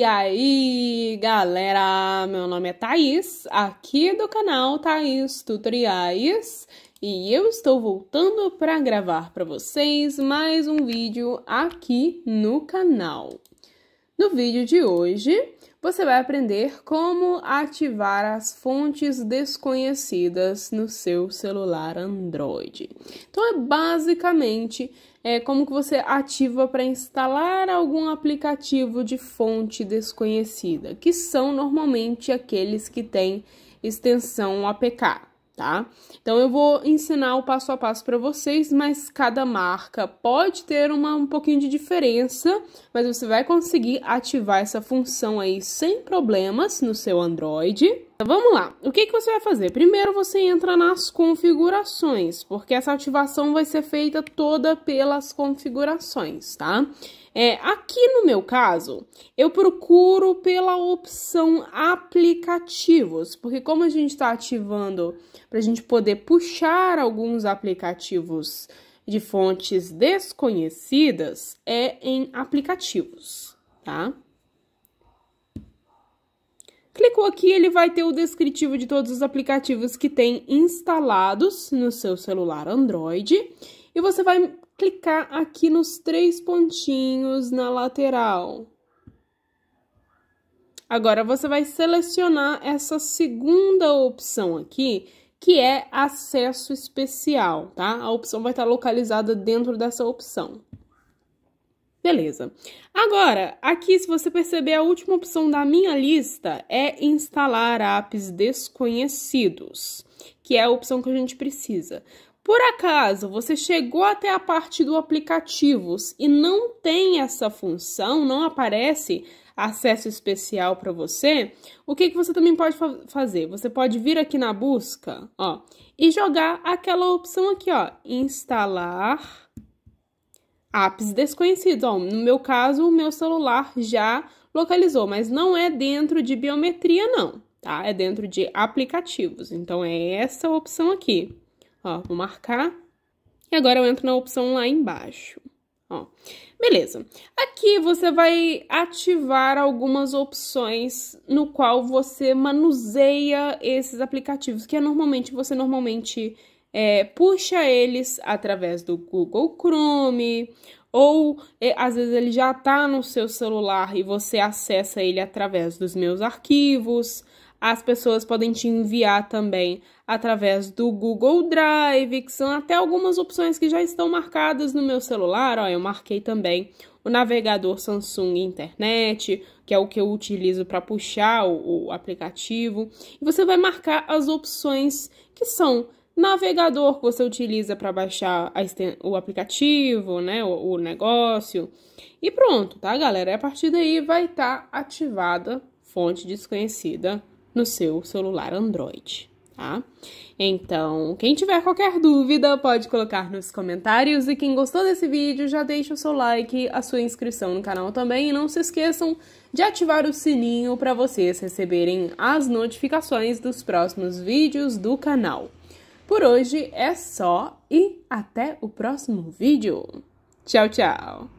E aí, galera, meu nome é Thaís, aqui do canal Thaís Tutoriais, e eu estou voltando para gravar para vocês mais um vídeo aqui no canal. No vídeo de hoje, você vai aprender como ativar as fontes desconhecidas no seu celular Android. Então, é basicamente é, como que você ativa para instalar algum aplicativo de fonte desconhecida, que são normalmente aqueles que têm extensão APK, tá? Então eu vou ensinar o passo a passo para vocês, mas cada marca pode ter uma, um pouquinho de diferença, mas você vai conseguir ativar essa função aí sem problemas no seu Android. Então, vamos lá, o que, que você vai fazer? Primeiro você entra nas configurações, porque essa ativação vai ser feita toda pelas configurações, tá? É, aqui no meu caso, eu procuro pela opção aplicativos, porque como a gente está ativando para a gente poder puxar alguns aplicativos de fontes desconhecidas, é em aplicativos, tá? clicou aqui, ele vai ter o descritivo de todos os aplicativos que tem instalados no seu celular Android. E você vai clicar aqui nos três pontinhos na lateral. Agora você vai selecionar essa segunda opção aqui, que é acesso especial, tá? A opção vai estar localizada dentro dessa opção. Beleza. Agora, aqui, se você perceber, a última opção da minha lista é instalar apps desconhecidos, que é a opção que a gente precisa. Por acaso você chegou até a parte do aplicativos e não tem essa função, não aparece acesso especial para você, o que, que você também pode fa fazer? Você pode vir aqui na busca ó, e jogar aquela opção aqui, ó, instalar apps desconhecidos. Ó, no meu caso, o meu celular já localizou, mas não é dentro de biometria, não, tá? É dentro de aplicativos. Então, é essa opção aqui. Ó, vou marcar. E agora eu entro na opção lá embaixo. Ó, beleza. Aqui você vai ativar algumas opções no qual você manuseia esses aplicativos, que é normalmente você normalmente é, puxa eles através do Google Chrome, ou é, às vezes ele já está no seu celular e você acessa ele através dos meus arquivos. As pessoas podem te enviar também através do Google Drive, que são até algumas opções que já estão marcadas no meu celular. Ó, eu marquei também o navegador Samsung Internet, que é o que eu utilizo para puxar o, o aplicativo. E você vai marcar as opções que são navegador que você utiliza para baixar a, o aplicativo, né, o, o, negócio. E pronto, tá, galera? A partir daí vai estar tá ativada fonte desconhecida no seu celular Android. Tá? Então, quem tiver qualquer dúvida pode colocar nos comentários e quem gostou desse vídeo já deixa o seu like, a sua inscrição no canal também e não se esqueçam de ativar o sininho para vocês receberem as notificações dos próximos vídeos do canal. Por hoje é só e até o próximo vídeo. Tchau, tchau!